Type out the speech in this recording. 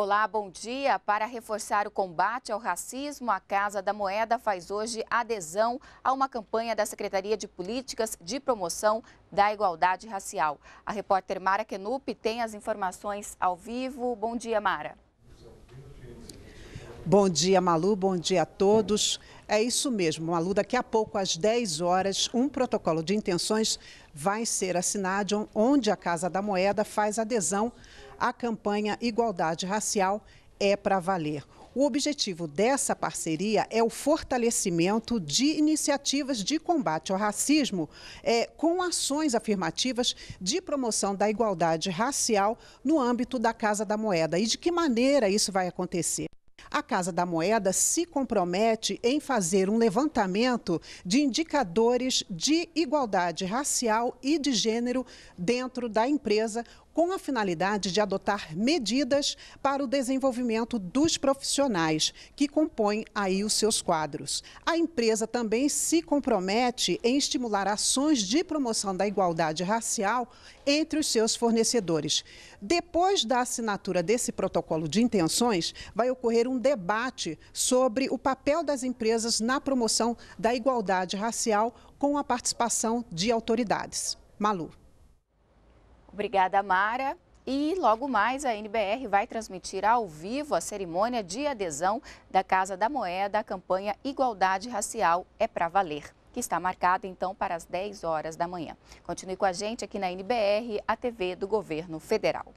Olá, bom dia. Para reforçar o combate ao racismo, a Casa da Moeda faz hoje adesão a uma campanha da Secretaria de Políticas de Promoção da Igualdade Racial. A repórter Mara Kenup tem as informações ao vivo. Bom dia, Mara. Bom dia, Malu. Bom dia a todos. É isso mesmo, Malu. Daqui a pouco, às 10 horas, um protocolo de intenções vai ser assinado, onde a Casa da Moeda faz adesão à campanha Igualdade Racial é para Valer. O objetivo dessa parceria é o fortalecimento de iniciativas de combate ao racismo é, com ações afirmativas de promoção da igualdade racial no âmbito da Casa da Moeda. E de que maneira isso vai acontecer? A Casa da Moeda se compromete em fazer um levantamento de indicadores de igualdade racial e de gênero dentro da empresa, com a finalidade de adotar medidas para o desenvolvimento dos profissionais que compõem aí os seus quadros. A empresa também se compromete em estimular ações de promoção da igualdade racial entre os seus fornecedores. Depois da assinatura desse protocolo de intenções, vai ocorrer um debate sobre o papel das empresas na promoção da igualdade racial com a participação de autoridades. Malu. Obrigada, Mara. E logo mais a NBR vai transmitir ao vivo a cerimônia de adesão da Casa da Moeda à campanha Igualdade Racial é para Valer, que está marcada então para as 10 horas da manhã. Continue com a gente aqui na NBR, a TV do Governo Federal.